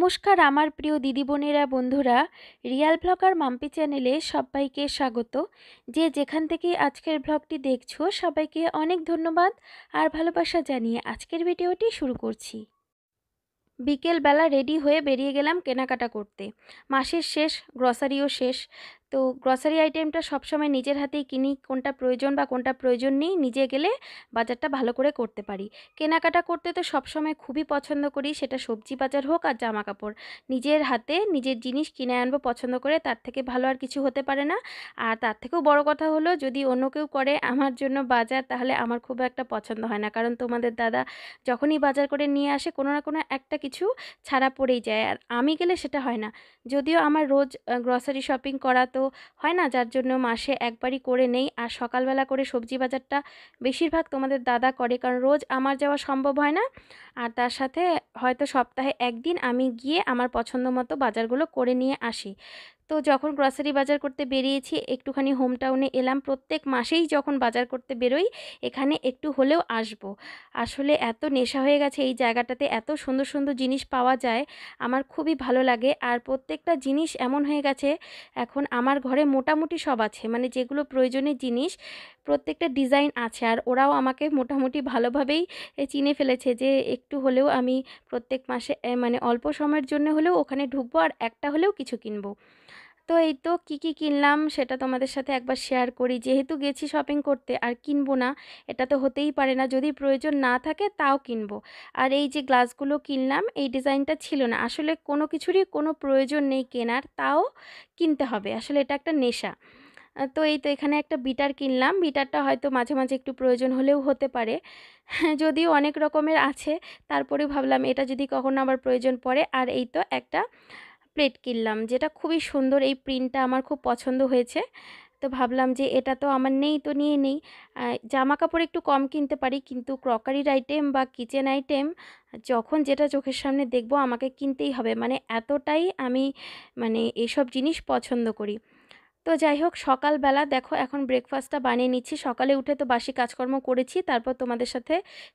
নমস্কার আমার প্রিয় দিদি বোনেরা বন্ধুরা রিয়াল আর মাম্পি চ্যানেলে সবাইকে স্বাগত যে যেখান থেকে আজকের ভ্লগটি দেখছো সবাইকে অনেক ধন্যবাদ আর ভালোবাসা জানিয়ে আজকের ভিডিওটি শুরু করছি বিকেলবেলা রেডি হয়ে বেরিয়ে গেলাম কেনাকাটা করতে মাসের শেষ গ্রসারিও শেষ তো গ্রসারি আইটেমটা সবসময় নিজের হাতেই কিনি কোনটা প্রয়োজন বা কোনটা প্রয়োজন নেই নিজে গেলে বাজারটা ভালো করে করতে পারি কেনাকাটা করতে তো সবসময় খুবই পছন্দ করি সেটা সবজি বাজার হোক আর জামা কাপড় নিজের হাতে নিজের জিনিস কিনে আনবো পছন্দ করে তার থেকে ভালো আর কিছু হতে পারে না আর তার থেকেও বড় কথা হলো যদি অন্য কেউ করে আমার জন্য বাজার তাহলে আমার খুব একটা পছন্দ হয় না কারণ তোমাদের দাদা যখনই বাজার করে নিয়ে আসে কোনো না কোনো একটা কিছু ছাড়া পড়েই যায় আর আমি গেলে সেটা হয় না যদিও আমার রোজ গ্রসারি শপিং করা তো তো হয় না যার জন্য মাসে একবারই করে নেই আর সকালবেলা করে সবজি বাজারটা বেশিরভাগ তোমাদের দাদা করে কারণ রোজ আমার যাওয়া সম্ভব হয় না আর তার সাথে হয়তো সপ্তাহে একদিন আমি গিয়ে আমার পছন্দ মতো বাজারগুলো করে নিয়ে আসি তো যখন গ্রসারি বাজার করতে বেরিয়েছি একটুখানি হোম টাউনে এলাম প্রত্যেক মাসেই যখন বাজার করতে বেরোই এখানে একটু হলেও আসব। আসলে এত নেশা হয়ে গেছে এই জায়গাটাতে এত সুন্দর সুন্দর জিনিস পাওয়া যায় আমার খুবই ভালো লাগে আর প্রত্যেকটা জিনিস এমন হয়ে গেছে এখন আমার ঘরে মোটামুটি সব আছে মানে যেগুলো প্রয়োজনীয় জিনিস প্রত্যেকটা ডিজাইন আছে আর ওরাও আমাকে মোটামুটি ভালোভাবেই চিনে ফেলেছে যে একটু হলেও আমি প্রত্যেক মাসে মানে অল্প সময়ের জন্য হলেও ওখানে ঢুকবো আর একটা হলেও কিছু কিনবো তো এই তো কী কী কিনলাম সেটা তোমাদের সাথে একবার শেয়ার করি যেহেতু গেছি শপিং করতে আর কিনবো না এটা তো হতেই পারে না যদি প্রয়োজন না থাকে তাও কিনবো আর এই যে গ্লাসগুলো কিনলাম এই ডিজাইনটা ছিল না আসলে কোনো কিছুরই কোনো প্রয়োজন নেই কেনার তাও কিনতে হবে আসলে এটা একটা নেশা তো এই তো এখানে একটা বিটার কিনলাম বিটারটা হয়তো মাঝে মাঝে একটু প্রয়োজন হলেও হতে পারে যদিও অনেক রকমের আছে তারপরে ভাবলাম এটা যদি কখনো আবার প্রয়োজন পড়ে আর এই তো একটা প্লেট কিনলাম যেটা খুবই সুন্দর এই প্রিন্টটা আমার খুব পছন্দ হয়েছে তো ভাবলাম যে এটা তো আমার নেই তো নিয়ে নেই জামা কাপড় একটু কম কিনতে পারি কিন্তু ক্রকারির আইটেম বা কিচেন আইটেম যখন যেটা চোখের সামনে দেখব আমাকে কিনতেই হবে মানে এতটাই আমি মানে এসব জিনিস পছন্দ করি তো যাই হোক সকালবেলা দেখো এখন ব্রেকফাস্টটা বানিয়ে নিচ্ছি সকালে উঠে তো বাসি কাজকর্ম করেছি তারপর তোমাদের সাথে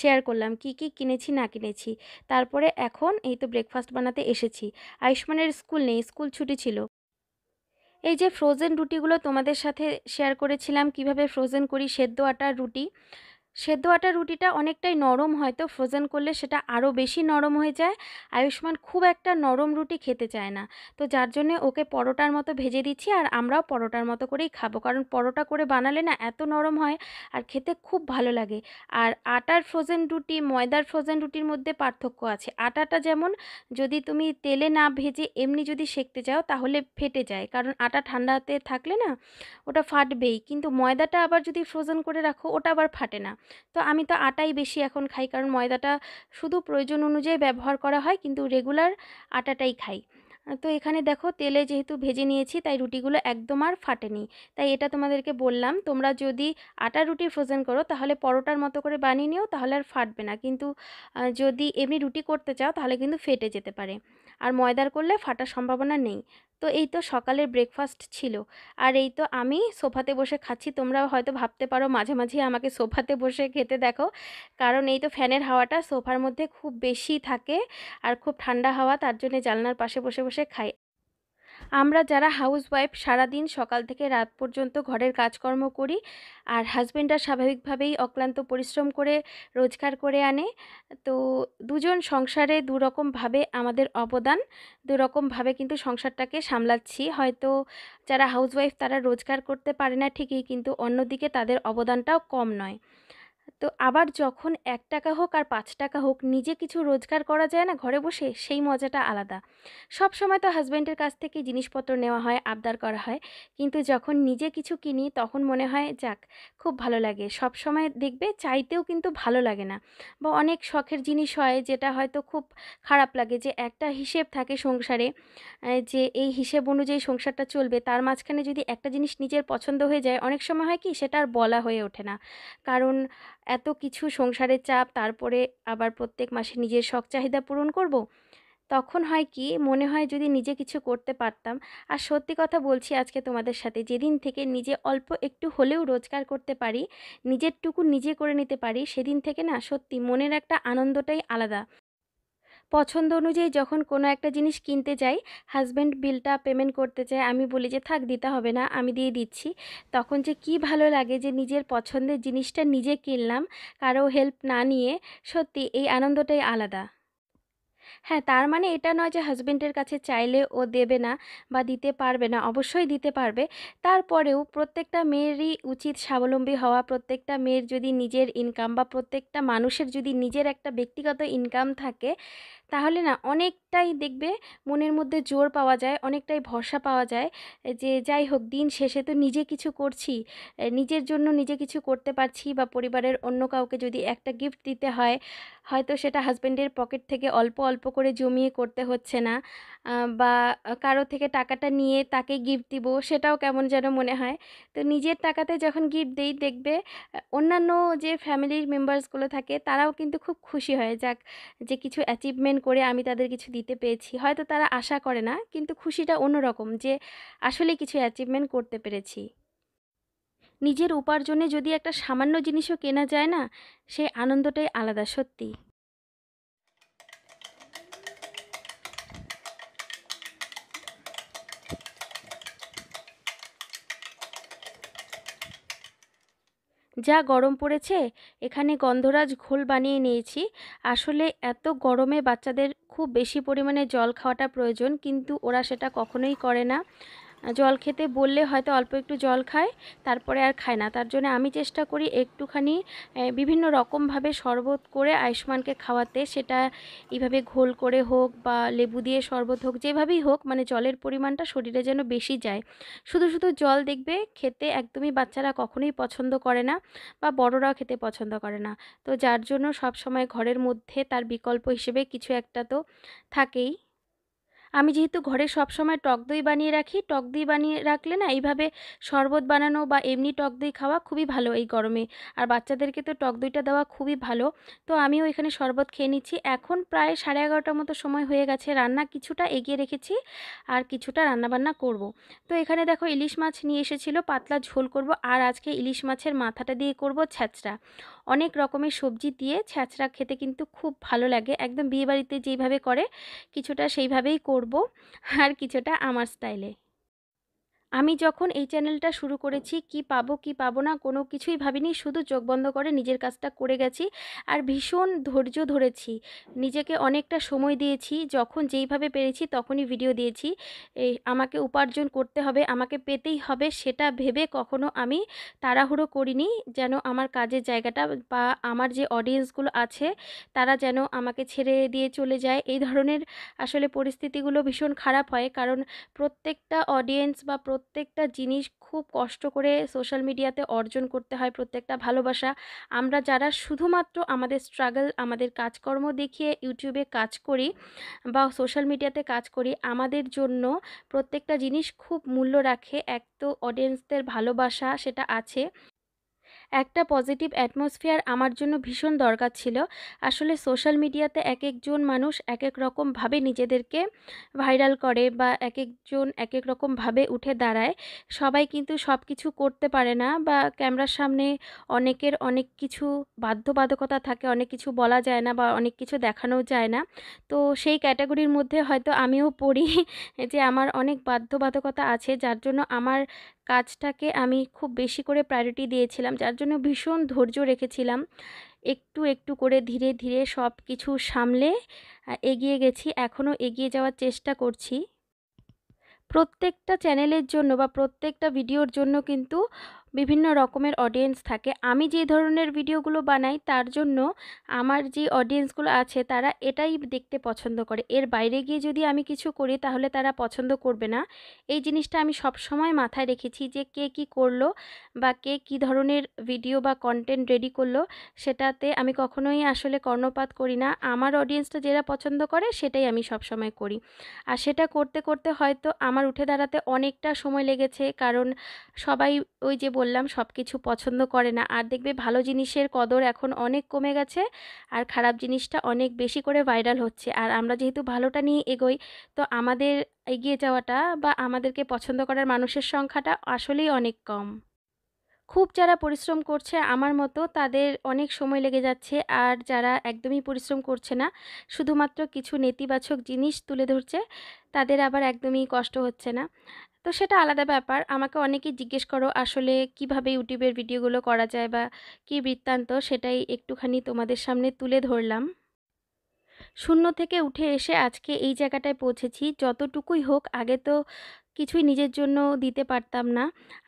শেয়ার করলাম কি কি কিনেছি না কিনেছি তারপরে এখন এই তো ব্রেকফাস্ট বানাতে এসেছি আয়ুষ্মানের স্কুল নেই স্কুল ছুটি ছিল এই যে ফ্রোজেন রুটিগুলো তোমাদের সাথে শেয়ার করেছিলাম কিভাবে ফ্রোজেন করি সেদ্ধ আটার রুটি সেদ্ধ আটা রুটিটা অনেকটাই নরম হয় তো ফ্রোজেন করলে সেটা আরও বেশি নরম হয়ে যায় আয়ুষ্মান খুব একটা নরম রুটি খেতে চায় না তো যার জন্য ওকে পরোটার মতো ভেজে দিচ্ছি আর আমরাও পরোটার মতো করেই খাবো কারণ পরোটা করে বানালে না এত নরম হয় আর খেতে খুব ভালো লাগে আর আটার ফ্রোজেন রুটি ময়দার ফ্রোজেন রুটির মধ্যে পার্থক্য আছে আটাটা যেমন যদি তুমি তেলে না ভেজে এমনি যদি সেঁকতে যাও তাহলে ফেটে যায় কারণ আটা ঠান্ডাতে থাকলে না ওটা ফাটবেই কিন্তু ময়দাটা আবার যদি ফ্রোজেন করে রাখো ওটা আবার ফাটে না তো আমি তো আটাই বেশি এখন খাই কারণ ময়দাটা শুধু প্রয়োজন অনুযায়ী ব্যবহার করা হয় কিন্তু রেগুলার আটাটাই খাই তো এখানে দেখো তেলে যেহেতু ভেজে নিয়েছি তাই রুটিগুলো একদম আর ফাটেনি তাই এটা তোমাদেরকে বললাম তোমরা যদি আটা রুটি ফ্রোজেন করো তাহলে পরোটার মতো করে বানিয়ে নিও তাহলে আর ফাটবে না কিন্তু যদি এমনি রুটি করতে চাও তাহলে কিন্তু ফেটে যেতে পারে আর ময়দার করলে ফাটার সম্ভাবনা নেই তো এই তো সকালের ব্রেকফাস্ট ছিল আর এই তো আমি সোফাতে বসে খাচ্ছি তোমরা হয়তো ভাবতে পারো মাঝে মাঝে আমাকে সোফাতে বসে খেতে দেখো কারণ এই তো ফ্যানের হাওয়াটা সোফার মধ্যে খুব বেশি থাকে আর খুব ঠান্ডা হাওয়া তার জন্য জানলার পাশে বসে বসে খাই আমরা যারা হাউসওয়াইফ সারাদিন সকাল থেকে রাত পর্যন্ত ঘরের কাজকর্ম করি আর হাজব্যান্ডরা স্বাভাবিকভাবেই অক্লান্ত পরিশ্রম করে রোজগার করে আনে তো দুজন সংসারে দুরকমভাবে আমাদের অবদান দুরকমভাবে কিন্তু সংসারটাকে সামলাচ্ছি হয়তো যারা হাউসওয়াইফ তারা রোজগার করতে পারে না ঠিকই কিন্তু অন্যদিকে তাদের অবদানটাও কম নয় তো আবার যখন এক টাকা হোক আর পাঁচ টাকা হোক নিজে কিছু রোজগার করা যায় না ঘরে বসে সেই মজাটা আলাদা সব সময় তো হাজব্যান্ডের কাছ থেকে জিনিসপত্র নেওয়া হয় আবদার করা হয় কিন্তু যখন নিজে কিছু কিনি তখন মনে হয় যাক খুব ভালো লাগে সব সময় দেখবে চাইতেও কিন্তু ভালো লাগে না বা অনেক শখের জিনিস হয় যেটা হয়তো খুব খারাপ লাগে যে একটা হিসেব থাকে সংসারে যে এই হিসেব অনুযায়ী সংসারটা চলবে তার মাঝখানে যদি একটা জিনিস নিজের পছন্দ হয়ে যায় অনেক সময় হয় কি সেটা আর বলা হয়ে ওঠে না কারণ এত কিছু সংসারের চাপ তারপরে আবার প্রত্যেক মাসে নিজের শখ চাহিদা পূরণ করব। তখন হয় কি মনে হয় যদি নিজে কিছু করতে পারতাম আর সত্যি কথা বলছি আজকে তোমাদের সাথে যেদিন থেকে নিজে অল্প একটু হলেও রোজগার করতে পারি নিজের টুকু নিজে করে নিতে পারি সেদিন থেকে না সত্যি মনের একটা আনন্দটাই আলাদা পছন্দ অনুযায়ী যখন কোনো একটা জিনিস কিনতে যাই হাজব্যান্ড বিলটা পেমেন্ট করতে চায় আমি বলি যে থাক দিতে হবে না আমি দিয়ে দিচ্ছি তখন যে কি ভালো লাগে যে নিজের পছন্দের জিনিসটা নিজে কিনলাম কারো হেল্প না নিয়ে সত্যি এই আনন্দটাই আলাদা হ্যাঁ তার মানে এটা নয় যে হাজব্যান্ডের কাছে চাইলে ও দেবে না বা দিতে পারবে না অবশ্যই দিতে পারবে তারপরেও প্রত্যেকটা মেয়েরই উচিত স্বাবলম্বী হওয়া প্রত্যেকটা মেয়ের যদি নিজের ইনকাম বা প্রত্যেকটা মানুষের যদি নিজের একটা ব্যক্তিগত ইনকাম থাকে তাহলে না অনেকটাই দেখবে মনের মধ্যে জোর পাওয়া যায় অনেকটাই ভরসা পাওয়া যায় যে যাই হোক দিন শেষে তো নিজে কিছু করছি নিজের জন্য নিজে কিছু করতে পারছি বা পরিবারের অন্য কাউকে যদি একটা গিফট দিতে হয় হয়তো সেটা হাজব্যান্ডের পকেট থেকে অল্প অল্প করে জমিয়ে করতে হচ্ছে না বা কারো থেকে টাকাটা নিয়ে তাকে গিফট দিব সেটাও কেমন যেন মনে হয় তো নিজের টাকাতে যখন গিফট দেই দেখবে অন্যান্য যে ফ্যামিলির মেম্বার্সগুলো থাকে তারাও কিন্তু খুব খুশি হয় যাক যে কিছু অ্যাচিভমেন্ট করে আমি তাদের কিছু দিতে পেরেছি হয়তো তারা আশা করে না কিন্তু খুশিটা অন্যরকম যে আসলে কিছু অ্যাচিভমেন্ট করতে পেরেছি নিজের উপার্জনে যদি একটা সামান্য জিনিসও কেনা যায় না সেই আনন্দটাই আলাদা সত্যি যা গরম পড়েছে এখানে গন্ধরাজ ঘোল বানিয়ে নিয়েছি আসলে এত গরমে বাচ্চাদের খুব বেশি পরিমাণে জল খাওয়াটা প্রয়োজন কিন্তু ওরা সেটা কখনোই করে না জল খেতে বললে হয়তো অল্প একটু জল খায় তারপরে আর খায় না তার জন্য আমি চেষ্টা করি একটুখানি বিভিন্ন রকমভাবে শরবত করে আয়ুষ্মানকে খাওয়াতে সেটা এইভাবে ঘোল করে হোক বা লেবু দিয়ে শরবত হোক যেভাবেই হোক মানে জলের পরিমাণটা শরীরে যেন বেশি যায় শুধু শুধু জল দেখবে খেতে একদমই বাচ্চারা কখনোই পছন্দ করে না বা বড়রাও খেতে পছন্দ করে না তো যার জন্য সব সময় ঘরের মধ্যে তার বিকল্প হিসেবে কিছু একটা তো থাকেই আমি যেহেতু ঘরে সবসময় টক দই বানিয়ে রাখি টক দই বানিয়ে রাখলে না এইভাবে শরবত বানানো বা এমনি টক দই খাওয়া খুবই ভালো এই গরমে আর বাচ্চাদেরকে তো টক দইটা দেওয়া খুবই ভালো তো আমিও এখানে শরবত খেয়ে নিচ্ছি এখন প্রায় সাড়ে এগারোটার মতো সময় হয়ে গেছে রান্না কিছুটা এগিয়ে রেখেছি আর কিছুটা রান্নাবান্না করব। তো এখানে দেখো ইলিশ মাছ নিয়ে এসেছিলো পাতলা ঝোল করব আর আজকে ইলিশ মাছের মাথাটা দিয়ে করব ছ্যাঁচড়া অনেক রকমের সবজি দিয়ে ছ্যাঁচড়া খেতে কিন্তু খুব ভালো লাগে একদম বিয়েবাড়িতে যেইভাবে করে কিছুটা সেইভাবেই করব আর কিছুটা আমার স্টাইলে আমি যখন এই চ্যানেলটা শুরু করেছি কি পাবো কি পাবো না কোনো কিছুই ভাবিনি শুধু চোখ বন্ধ করে নিজের কাজটা করে গেছি আর ভীষণ ধৈর্য ধরেছি নিজেকে অনেকটা সময় দিয়েছি যখন যেইভাবে পেরেছি তখনই ভিডিও দিয়েছি এই আমাকে উপার্জন করতে হবে আমাকে পেতেই হবে সেটা ভেবে কখনো আমি তাড়াহুড়ো করিনি যেন আমার কাজের জায়গাটা বা আমার যে অডিয়েন্সগুলো আছে তারা যেন আমাকে ছেড়ে দিয়ে চলে যায় এই ধরনের আসলে পরিস্থিতিগুলো ভীষণ খারাপ হয় কারণ প্রত্যেকটা অডিয়েন্স বা প্রত্যেকটা জিনিস খুব কষ্ট করে সোশ্যাল মিডিয়াতে অর্জন করতে হয় প্রত্যেকটা ভালোবাসা আমরা যারা শুধুমাত্র আমাদের স্ট্রাগল আমাদের কাজকর্ম দেখিয়ে ইউটিউবে কাজ করি বা সোশ্যাল মিডিয়াতে কাজ করি আমাদের জন্য প্রত্যেকটা জিনিস খুব মূল্য রাখে এক তো অডিয়েন্সদের ভালোবাসা সেটা আছে একটা পজিটিভ অ্যাটমসফিয়ার আমার জন্য ভীষণ দরকার ছিল আসলে সোশ্যাল মিডিয়াতে এক একজন মানুষ এক এক রকমভাবে নিজেদেরকে ভাইরাল করে বা এক একজন এক এক রকমভাবে উঠে দাঁড়ায় সবাই কিন্তু সব কিছু করতে পারে না বা ক্যামেরার সামনে অনেকের অনেক কিছু বাধ্যবাধকতা থাকে অনেক কিছু বলা যায় না বা অনেক কিছু দেখানো যায় না তো সেই ক্যাটাগরির মধ্যে হয়তো আমিও পড়ি যে আমার অনেক বাধ্যবাধকতা আছে যার জন্য আমার কাজটাকে আমি খুব বেশি করে প্রায়োরিটি দিয়েছিলাম যার জন্য ভীষণ ধৈর্য রেখেছিলাম একটু একটু করে ধীরে ধীরে সব কিছু সামলে এগিয়ে গেছি এখনও এগিয়ে যাওয়ার চেষ্টা করছি প্রত্যেকটা চ্যানেলের জন্য বা প্রত্যেকটা ভিডিওর জন্য কিন্তু বিভিন্ন রকমের অডিয়েন্স থাকে আমি যে ধরনের ভিডিওগুলো বানাই তার জন্য আমার যে অডিয়েন্সগুলো আছে তারা এটাই দেখতে পছন্দ করে এর বাইরে গিয়ে যদি আমি কিছু করি তাহলে তারা পছন্দ করবে না এই জিনিসটা আমি সব সময় মাথায় রেখেছি যে কে কি করলো বা কে কি ধরনের ভিডিও বা কন্টেন্ট রেডি করলো সেটাতে আমি কখনোই আসলে কর্ণপাত করি না আমার অডিয়েন্সটা যেটা পছন্দ করে সেটাই আমি সব সময় করি আর সেটা করতে করতে হয়তো আমার উঠে দাঁড়াতে অনেকটা সময় লেগেছে কারণ সবাই ওই যে বল বললাম সব কিছু পছন্দ করে না আর দেখবে ভালো জিনিসের কদর এখন অনেক কমে গেছে আর খারাপ জিনিসটা অনেক বেশি করে ভাইরাল হচ্ছে আর আমরা যেহেতু ভালোটা নিয়ে এগোই তো আমাদের এগিয়ে যাওয়াটা বা আমাদেরকে পছন্দ করার মানুষের সংখ্যাটা আসলেই অনেক কম খুব যারা পরিশ্রম করছে আমার মতো তাদের অনেক সময় লেগে যাচ্ছে আর যারা একদমই পরিশ্রম করছে না শুধুমাত্র কিছু নেতিবাচক জিনিস তুলে ধরছে তাদের আবার একদমই কষ্ট হচ্ছে না তো সেটা আলাদা ব্যাপার আমাকে অনেকেই জিজ্ঞেস করো আসলে কিভাবে ইউটিউবের ভিডিওগুলো করা যায় বা কী বৃত্তান্ত সেটাই একটুখানি তোমাদের সামনে তুলে ধরলাম শূন্য থেকে উঠে এসে আজকে এই জায়গাটায় পৌঁছেছি যতটুকুই হোক আগে তো কিছুই নিজের জন্য দিতে পারতাম না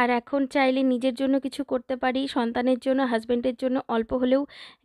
আর এখন চাইলে নিজের জন্য কিছু করতে পারি সন্তানের জন্য হাজব্যান্ডের জন্য অল্প হলেও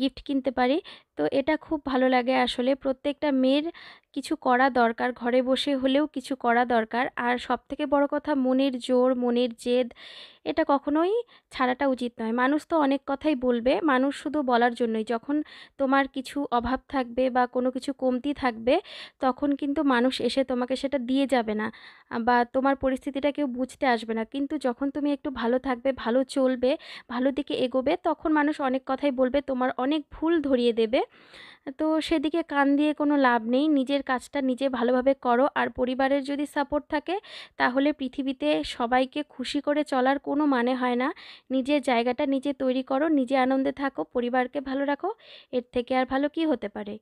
গিফট কিনতে পারি তো এটা খুব ভালো লাগে আসলে প্রত্যেকটা মেয়ের কিছু করা দরকার ঘরে বসে হলেও কিছু করা দরকার আর সবথেকে বড় কথা মনের জোর মনের জেদ এটা কখনোই ছাড়াটা উচিত নয় মানুষ তো অনেক কথাই বলবে মানুষ শুধু বলার জন্যই যখন তোমার কিছু অভাব থাকবে বা কোনো কিছু কমতি থাকবে তখন কিন্তু মানুষ এসে তোমাকে সেটা দিয়ে যাবে না বা তোমার পরিস্থিতিটা কেউ বুঝতে আসবে না কিন্তু যখন তুমি একটু ভালো থাকবে ভালো চলবে ভালো দিকে এগোবে তখন মানুষ অনেক কথাই বলবে তোমার অনেক ভুল ধরিয়ে দেবে তো সেদিকে কান দিয়ে কোনো লাভ নেই নিজের কাজটা নিজে ভালোভাবে করো আর পরিবারের যদি সাপোর্ট থাকে তাহলে পৃথিবীতে সবাইকে খুশি করে চলার কোনো মানে হয় না নিজের জায়গাটা নিজে তৈরি করো নিজে আনন্দে থাকো পরিবারকে ভালো রাখো এর থেকে আর ভালো কি হতে পারে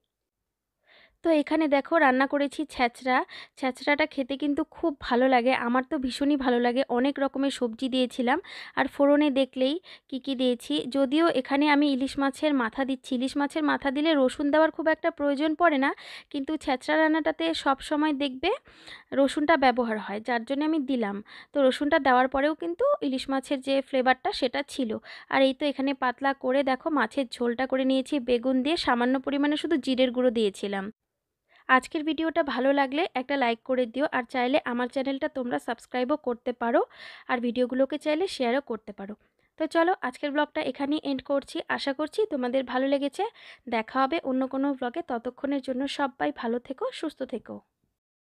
তো এখানে দেখো রান্না করেছি ছ্যাঁচড়া ছ্যাঁচড়াটা খেতে কিন্তু খুব ভালো লাগে আমার তো ভীষণই ভালো লাগে অনেক রকমের সবজি দিয়েছিলাম আর ফোড়নে দেখলেই কি কি দিয়েছি যদিও এখানে আমি ইলিশ মাছের মাথা দিচ্ছি ইলিশ মাছের মাথা দিলে রসুন দেওয়ার খুব একটা প্রয়োজন পড়ে না কিন্তু ছ্যাঁচড়া রান্নাটাতে সব সময় দেখবে রসুনটা ব্যবহার হয় যার জন্য আমি দিলাম তো রসুনটা দেওয়ার পরেও কিন্তু ইলিশ মাছের যে ফ্লেভারটা সেটা ছিল আর এই তো এখানে পাতলা করে দেখো মাছের ঝোলটা করে নিয়েছি বেগুন দিয়ে সামান্য পরিমাণে শুধু জিরের গুঁড়ো দিয়েছিলাম আজকের ভিডিওটা ভালো লাগলে একটা লাইক করে দিও আর চাইলে আমার চ্যানেলটা তোমরা সাবস্ক্রাইবও করতে পারো আর ভিডিওগুলোকে চাইলে শেয়ারও করতে পারো তো চলো আজকের ব্লগটা এখানেই এন্ড করছি আশা করছি তোমাদের ভালো লেগেছে দেখা হবে অন্য কোনো ব্লগে ততক্ষণের জন্য সবাই ভালো থেকো সুস্থ থেকো